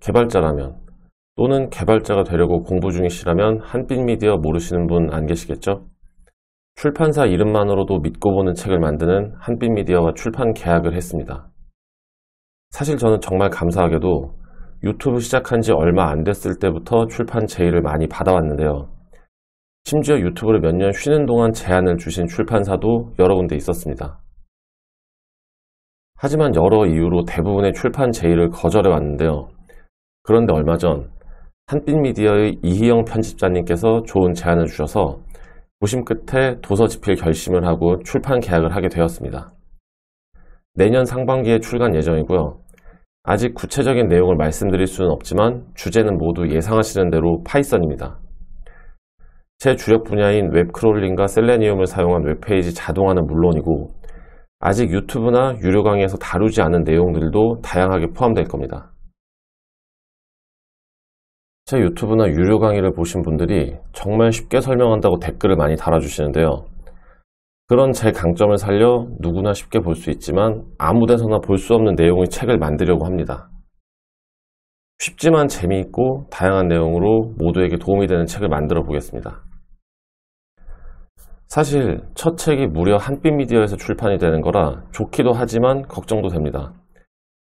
개발자라면 또는 개발자가 되려고 공부 중이시라면 한빛미디어 모르시는 분 안 계시겠죠? 출판사 이름만으로도 믿고 보는 책을 만드는 한빛미디어와 출판 계약을 했습니다. 사실 저는 정말 감사하게도 유튜브 시작한 지 얼마 안 됐을 때부터 출판 제의를 많이 받아왔는데요. 심지어 유튜브를 몇 년 쉬는 동안 제안을 주신 출판사도 여러 군데 있었습니다. 하지만 여러 이유로 대부분의 출판 제의를 거절해 왔는데요. 그런데 얼마 전 한빛미디어의 이희영 편집자님께서 좋은 제안을 주셔서 고심 끝에 도서 집필 결심을 하고 출판 계약을 하게 되었습니다. 내년 상반기에 출간 예정이고요. 아직 구체적인 내용을 말씀드릴 수는 없지만 주제는 모두 예상하시는 대로 파이썬입니다. 제 주력 분야인 웹크롤링과 셀레니움을 사용한 웹페이지 자동화는 물론이고 아직 유튜브나 유료 강의에서 다루지 않은 내용들도 다양하게 포함될 겁니다. 제 유튜브나 유료 강의를 보신 분들이 정말 쉽게 설명한다고 댓글을 많이 달아주시는데요. 그런 제 강점을 살려 누구나 쉽게 볼 수 있지만 아무 데서나 볼 수 없는 내용의 책을 만들려고 합니다. 쉽지만 재미있고 다양한 내용으로 모두에게 도움이 되는 책을 만들어 보겠습니다. 사실 첫 책이 무려 한빛미디어에서 출판이 되는 거라 좋기도 하지만 걱정도 됩니다.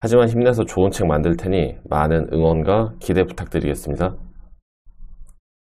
하지만 힘내서 좋은 책 만들 테니 많은 응원과 기대 부탁드리겠습니다.